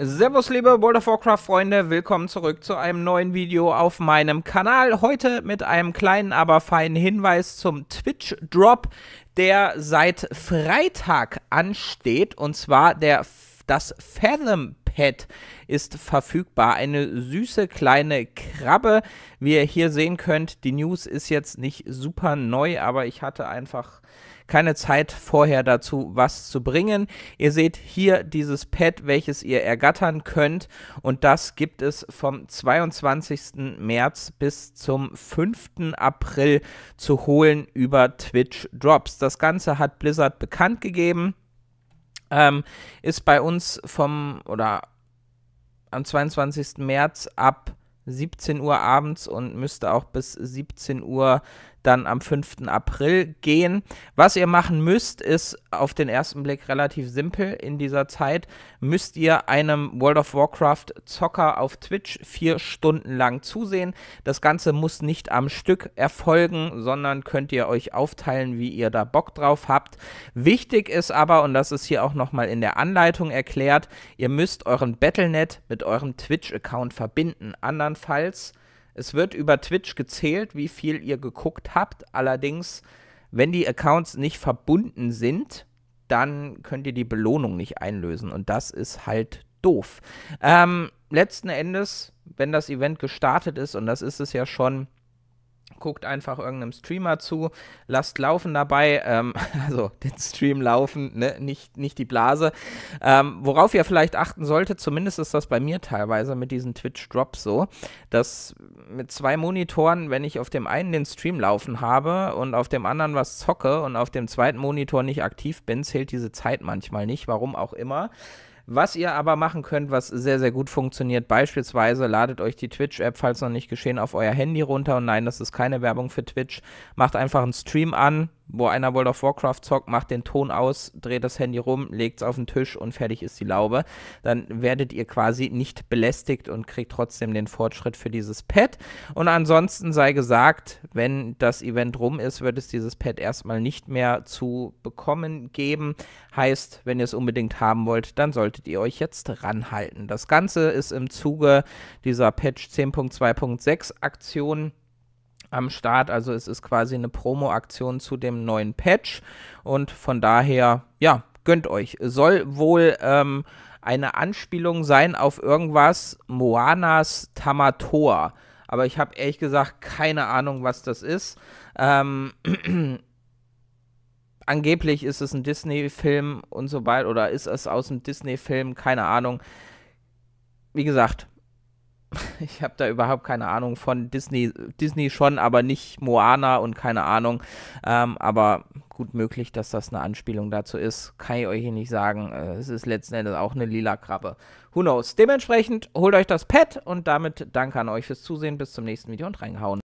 Servus liebe World of Warcraft Freunde, willkommen zurück zu einem neuen Video auf meinem Kanal. Heute mit einem kleinen, aber feinen Hinweis zum Twitch Drop, der seit Freitag ansteht und zwar der das Fathom Pad ist verfügbar. Eine süße kleine Krabbe. Wie ihr hier sehen könnt, die News ist jetzt nicht super neu, aber ich hatte einfach keine Zeit vorher dazu, was zu bringen. Ihr seht hier dieses Pad, welches ihr ergattern könnt und das gibt es vom 22. März bis zum 5. April zu holen über Twitch Drops. Das Ganze hat Blizzard bekannt gegeben ähm, ist bei uns vom oder am 22. März ab 17 Uhr abends und müsste auch bis 17 Uhr dann am 5. April gehen. Was ihr machen müsst, ist auf den ersten Blick relativ simpel. In dieser Zeit müsst ihr einem World of Warcraft Zocker auf Twitch vier Stunden lang zusehen. Das Ganze muss nicht am Stück erfolgen, sondern könnt ihr euch aufteilen, wie ihr da Bock drauf habt. Wichtig ist aber, und das ist hier auch nochmal in der Anleitung erklärt, ihr müsst euren Battlenet mit eurem Twitch-Account verbinden. Andernfalls es wird über Twitch gezählt, wie viel ihr geguckt habt. Allerdings, wenn die Accounts nicht verbunden sind, dann könnt ihr die Belohnung nicht einlösen. Und das ist halt doof. Ähm, letzten Endes, wenn das Event gestartet ist, und das ist es ja schon, guckt einfach irgendeinem Streamer zu, lasst laufen dabei, ähm, also den Stream laufen, ne? nicht, nicht die Blase. Ähm, worauf ihr vielleicht achten solltet, zumindest ist das bei mir teilweise mit diesen Twitch-Drops so, dass mit zwei Monitoren, wenn ich auf dem einen den Stream laufen habe und auf dem anderen was zocke und auf dem zweiten Monitor nicht aktiv bin, zählt diese Zeit manchmal nicht, warum auch immer. Was ihr aber machen könnt, was sehr, sehr gut funktioniert, beispielsweise ladet euch die Twitch-App, falls noch nicht geschehen, auf euer Handy runter. Und nein, das ist keine Werbung für Twitch. Macht einfach einen Stream an, wo einer World of Warcraft zockt, macht den Ton aus, dreht das Handy rum, legt es auf den Tisch und fertig ist die Laube. Dann werdet ihr quasi nicht belästigt und kriegt trotzdem den Fortschritt für dieses Pad. Und ansonsten sei gesagt, wenn das Event rum ist, wird es dieses Pad erstmal nicht mehr zu bekommen geben. Heißt, wenn ihr es unbedingt haben wollt, dann solltet ihr euch jetzt ranhalten. Das Ganze ist im Zuge dieser Patch 10.2.6 Aktion am Start. Also es ist quasi eine Promo-Aktion zu dem neuen Patch. Und von daher, ja, gönnt euch. Soll wohl ähm, eine Anspielung sein auf irgendwas Moanas Tamatoa. Aber ich habe ehrlich gesagt keine Ahnung, was das ist. Ähm, angeblich ist es ein Disney-Film und so weiter. Oder ist es aus dem Disney-Film? Keine Ahnung. Wie gesagt, ich habe da überhaupt keine Ahnung von Disney. Disney schon, aber nicht Moana und keine Ahnung. Ähm, aber gut möglich, dass das eine Anspielung dazu ist. Kann ich euch hier nicht sagen. Äh, es ist letzten Endes auch eine lila Krabbe. Who knows? Dementsprechend holt euch das Pad und damit danke an euch fürs Zusehen. Bis zum nächsten Video und reingehauen.